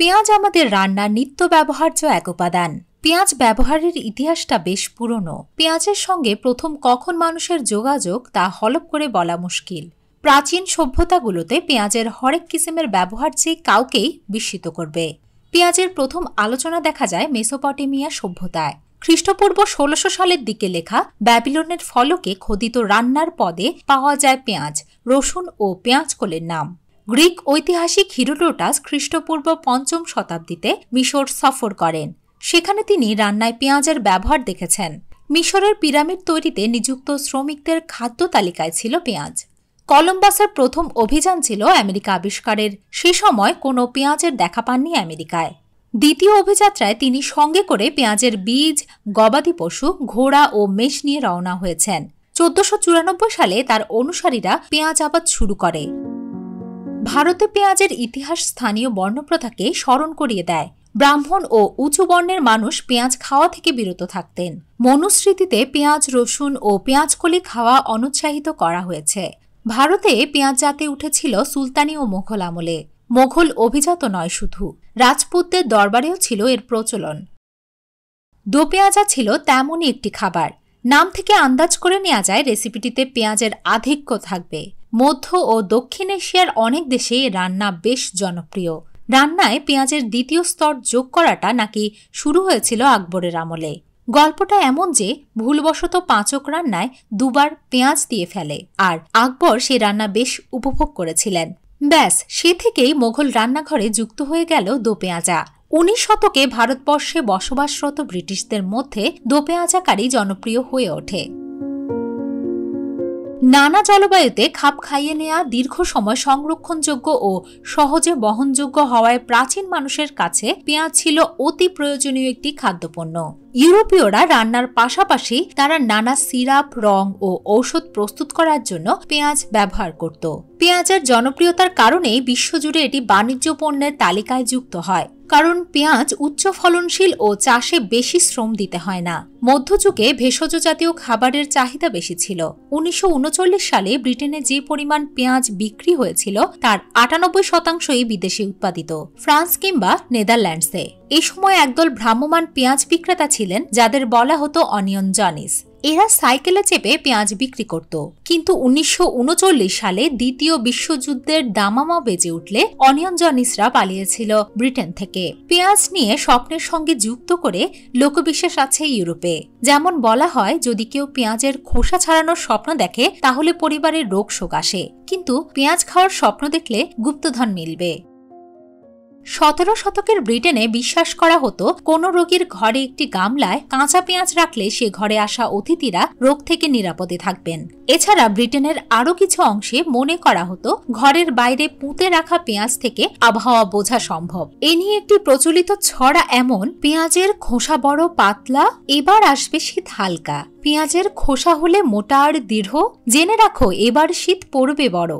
পেঁয়াজ আমাদের রান্নার নিত্য ব্যবহার্য এক উপাদান পেঁয়াজ ব্যবহারের ইতিহাসটা বেশ পুরনো পেঁয়াজের সঙ্গে প্রথম কখন মানুষের যোগাযোগ তা হলপ করে বলা মুশকিল প্রাচীন সভ্যতাগুলোতে পেঁয়াজের হরেক কিসিমের ব্যবহার যে কাউকেই বিস্মিত করবে পেঁয়াজের প্রথম আলোচনা দেখা যায় মেসোপটেমিয়া সভ্যতায় খ্রিস্টপূর্ব ষোলশ সালের দিকে লেখা ব্যাবিলনের ফলকে খোদিত রান্নার পদে পাওয়া যায় পেঁয়াজ রসুন ও পেঁয়াজকলের নাম গ্রিক ঐতিহাসিক হিরোডোটাস খ্রিস্টপূর্ব পঞ্চম শতাব্দীতে মিশর সফর করেন সেখানে তিনি রান্নায় পেঁয়াজের ব্যবহার দেখেছেন মিশরের পিরামিড তৈরিতে নিযুক্ত শ্রমিকদের খাদ্য তালিকায় ছিল পেঁয়াজ কলম্বাসের প্রথম অভিযান ছিল আমেরিকা আবিষ্কারের সে সময় কোনো পেঁয়াজের দেখা পাননি আমেরিকায় দ্বিতীয় অভিযাত্রায় তিনি সঙ্গে করে পেঁয়াজের বীজ গবাদি পশু ঘোড়া ও মেষ নিয়ে রওনা হয়েছেন চোদ্দশো সালে তার অনুসারীরা পেঁয়াজ আবাদ শুরু করে ভারতে পেঁয়াজের ইতিহাস স্থানীয় বর্ণপ্রথাকে স্মরণ করিয়ে দেয় ব্রাহ্মণ ও উঁচু বর্ণের মানুষ পেঁয়াজ খাওয়া থেকে বিরত থাকতেন মনুস্মৃতিতে পেঁয়াজ রসুন ও পেঁয়াজকলি খাওয়া অনুৎসাহিত করা হয়েছে ভারতে পেঁয়াজ জাতি উঠেছিল সুলতানি ও মোঘল আমলে মোঘল অভিজাত নয় শুধু রাজপুতদের দরবারেও ছিল এর প্রচলন দোপেঁয়াজা ছিল তেমনই একটি খাবার নাম থেকে আন্দাজ করে নেওয়া যায় রেসিপিটিতে পেঁয়াজের আধিক্য থাকবে মধ্য ও দক্ষিণ এশিয়ার অনেক দেশে রান্না বেশ জনপ্রিয় রান্নায় পেঁয়াজের দ্বিতীয় স্তর যোগ করাটা নাকি শুরু হয়েছিল আকবরের আমলে গল্পটা এমন যে ভুলবশত পাঁচক রান্নায় দুবার পেঁয়াজ দিয়ে ফেলে আর আকবর সে রান্না বেশ উপভোগ করেছিলেন ব্যাস সে থেকেই মোঘল রান্নাঘরে যুক্ত হয়ে গেল দোপেঁয়াজা উনিশ শতকে ভারতবর্ষে বসবাসরত ব্রিটিশদের মধ্যে দোপেঁয়াজাকারী জনপ্রিয় হয়ে ওঠে নানা জলবায়ুতে খাপ খাইয়ে নেয়া দীর্ঘ সময় সংরক্ষণযোগ্য ও সহজে বহনযোগ্য হওয়ায় প্রাচীন মানুষের কাছে পেঁয়াজ ছিল অতি প্রয়োজনীয় একটি খাদ্যপণ্য ইউরোপীয়রা রান্নার পাশাপাশি তারা নানা সিরাপ রং ও ঔষধ প্রস্তুত করার জন্য পেঁয়াজ ব্যবহার করত পেঁয়াজের জনপ্রিয়তার কারণে বিশ্বজুড়ে এটি বাণিজ্য পণ্যের তালিকায় যুক্ত হয় কারণ পেঁয়াজ উচ্চ ফলনশীল ও চাষে বেশি শ্রম দিতে হয় না মধ্যযুগে ভেষজ জাতীয় খাবারের চাহিদা বেশি ছিল উনিশশো সালে ব্রিটেনে যে পরিমাণ পেঁয়াজ বিক্রি হয়েছিল তার আটানব্বই শতাংশই বিদেশে উৎপাদিত ফ্রান্স কিংবা নেদারল্যান্ডসে এ সময় একদল ভ্রাম্যমান পেঁয়াজ বিক্রেতা ছিলেন যাদের বলা হতো অনিয়ন জনিস এরা সাইকেলে চেপে পেঁয়াজ বিক্রি করত কিন্তু উনিশশো সালে দ্বিতীয় বিশ্বযুদ্ধের দামামা বেজে উঠলে অনিয়ন জনিসরা পালিয়েছিল ব্রিটেন থেকে পেঁয়াজ নিয়ে স্বপ্নের সঙ্গে যুক্ত করে লোকবিশ্বাস আছে ইউরোপে যেমন বলা হয় যদি কেউ পেঁয়াজের খোসা ছাড়ানোর স্বপ্ন দেখে তাহলে পরিবারের রোগ শোক আসে কিন্তু পেঁয়াজ খাওয়ার স্বপ্ন দেখলে গুপ্তধন মিলবে সতেরো শতকের ব্রিটেনে বিশ্বাস করা হতো কোনো রোগীর ঘরে একটি গামলায় কাঁচা পেঁয়াজ রাখলে সে ঘরে আসা অতিথিরা রোগ থেকে নিরাপদে থাকবেন এছাড়া ব্রিটেনের আরও কিছু অংশে মনে করা হতো ঘরের বাইরে পুঁতে রাখা পেঁয়াজ থেকে আবহাওয়া বোঝা সম্ভব এ নিয়ে একটি প্রচলিত ছড়া এমন পেঁয়াজের খোসা বড় পাতলা এবার আসবে শীত হালকা পেঁয়াজের খোসা হলে মোটা আর দৃঢ় জেনে রাখো এবার শীত পড়বে বড়